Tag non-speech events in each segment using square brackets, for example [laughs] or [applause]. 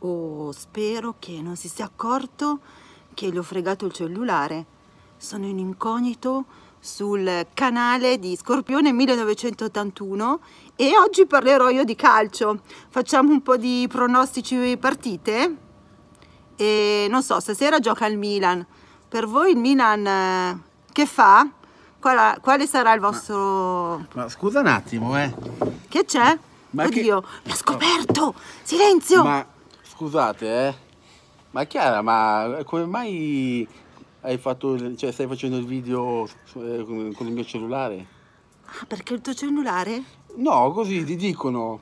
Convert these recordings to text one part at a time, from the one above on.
o spero che non si sia accorto che gli ho fregato il cellulare. Sono in incognito sul canale di Scorpione 1981 e oggi parlerò io di calcio. Facciamo un po' di pronostici partite e non so, stasera gioca il Milan. Per voi il Milan eh, che fa? Quale, quale sarà il vostro... Ma, ma scusa un attimo, eh. Che c'è? Ma Oddio, che... l'ho scoperto! Silenzio! Ma Scusate, eh. Ma Chiara, ma come mai hai fatto, cioè, stai facendo il video eh, con il mio cellulare? Ah, perché il tuo cellulare? No, così ti dicono.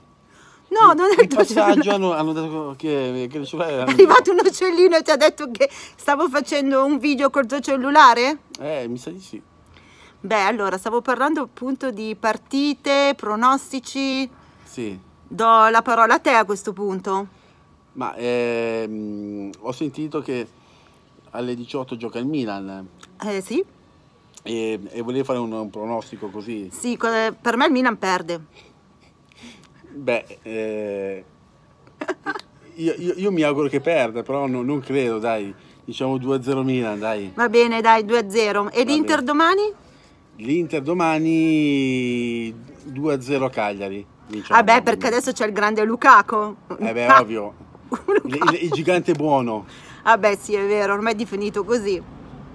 No, non è il tuo passaggio hanno, hanno, detto che, che il cellulare... È arrivato un uccellino e ti ha detto che stavo facendo un video col tuo cellulare? Eh, mi sa di sì. Beh, allora, stavo parlando appunto di partite, pronostici. Sì. Do la parola a te a questo punto. Ma ehm, ho sentito che alle 18 gioca il Milan. Eh sì. E, e volevi fare un, un, pronostico così? Sì, per me il Milan perde. Beh, eh, io, io, io, mi auguro che perda, però no, non credo, dai. Diciamo 2-0 Milan, dai. Va bene, dai, 2-0. E l'Inter domani? L'Inter domani 2-0 Cagliari. Diciamo. beh, perché adesso c'è il grande Lucaco. Eh beh, ovvio il, il, gigante buono. [laughs] Ah beh sì, è vero, ormai è definito così.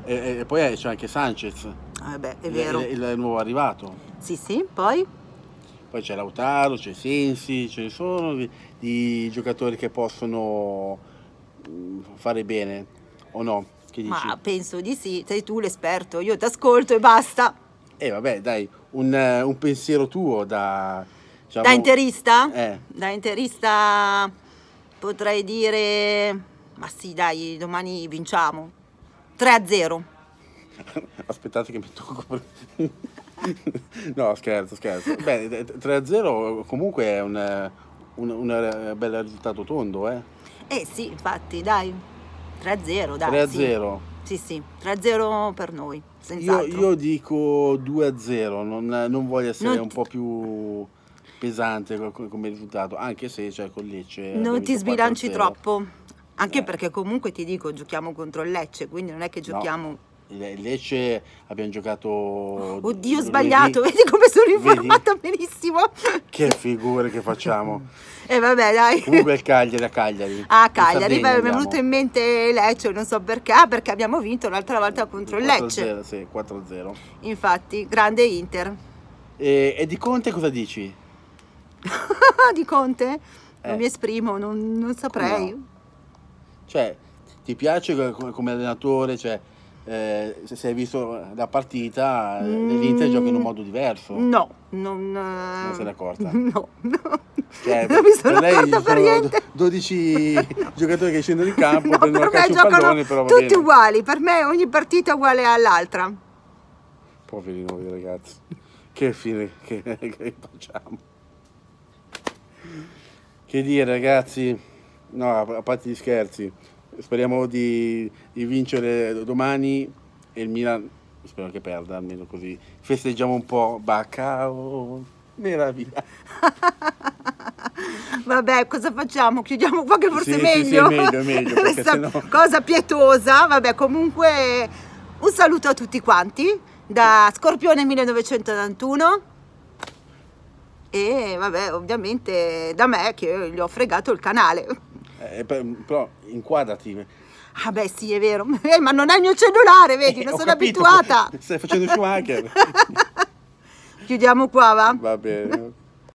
E, e poi c'è anche Sanchez. Ah beh, è vero. Il, il, il nuovo arrivato. Sì, sì, poi? Poi c'è Lautaro, c'è Sensi, ce ne sono di, di, giocatori che possono mm, fare bene o no? Che dici? Ma penso di sì, sei tu l'esperto, io ti ascolto e basta. E eh, vabbè, dai, un, eh, un pensiero tuo da... Diciamo, da interista? Eh. Da interista potrei dire, ma sì dai, domani vinciamo, 3-0. [laughs] Aspettate che mi tocco. [laughs] no, scherzo, scherzo. Beh, 3-0 comunque è un, un, un bel risultato tondo, eh? Eh sì, infatti, dai. 3-0, dai. 3-0. Sì. sì, sì, 3-0 per noi. Io, io, dico 2-0, non, non voglio essere non ti... un po' più pesante come risultato, anche se cioè, con Lecce... Non ti sbilanci troppo, anche eh. perché comunque ti dico giochiamo contro il Lecce, quindi non è che giochiamo... No. Lecce abbiamo giocato. Oddio, oh, ho sbagliato, vedi, [laughs] vedi come sono informata vedi? benissimo. Che figure che facciamo. E [laughs] eh, vabbè, dai. Comunque il Cagliari a Cagliari. Ah, Cagliari, mi è venuto in mente Lecce, non so perché, ah, perché abbiamo vinto un'altra volta contro il Lecce. Sì, 4-0. Infatti, grande Inter. E, e di Conte cosa dici? [laughs] di Conte? Eh. Non mi esprimo, non, non saprei. No. Cioè, ti piace come allenatore? Cioè, eh, se hai visto la partita, mm. l'Inter gioca in un mm. modo diverso. No, non... Non eh, se n'è [laughs] No, no. Cioè, [laughs] non mi sono per lei per niente. 12 no. giocatori che scendono in campo, no, prendono per me pallone, però Tutti uguali, per me ogni partita è uguale all'altra. Poveri noi ragazzi, che fine che, che facciamo. Che dire ragazzi, no, a parte gli scherzi, speriamo di, di vincere domani e il Milan spero che perda almeno così festeggiamo un po' Bacao meraviglia [laughs] vabbè cosa facciamo chiudiamo qua che forse sì, è meglio, sì, sì, è meglio, è meglio [laughs] questa no... cosa pietosa vabbè comunque un saluto a tutti quanti da Scorpione 1991 e vabbè ovviamente da me che gli ho fregato il canale. Eh, però inquadrati. Ah beh sì è vero, [laughs] eh, ma non è il mio cellulare vedi, eh, non sono capito. abituata. [laughs] Stai facendo Schumacher. [laughs] Chiudiamo qua va? Va bene.